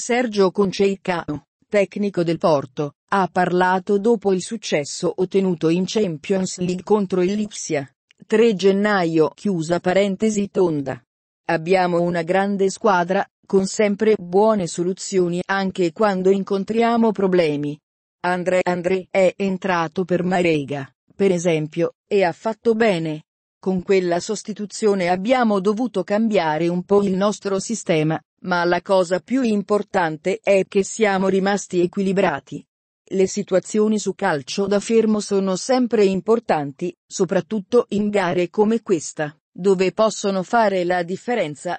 Sergio Conceicao, tecnico del Porto, ha parlato dopo il successo ottenuto in Champions League contro il Lipsia. 3 gennaio chiusa parentesi tonda. Abbiamo una grande squadra, con sempre buone soluzioni anche quando incontriamo problemi. André André è entrato per Marega, per esempio, e ha fatto bene. Con quella sostituzione abbiamo dovuto cambiare un po' il nostro sistema, ma la cosa più importante è che siamo rimasti equilibrati. Le situazioni su calcio da fermo sono sempre importanti, soprattutto in gare come questa, dove possono fare la differenza,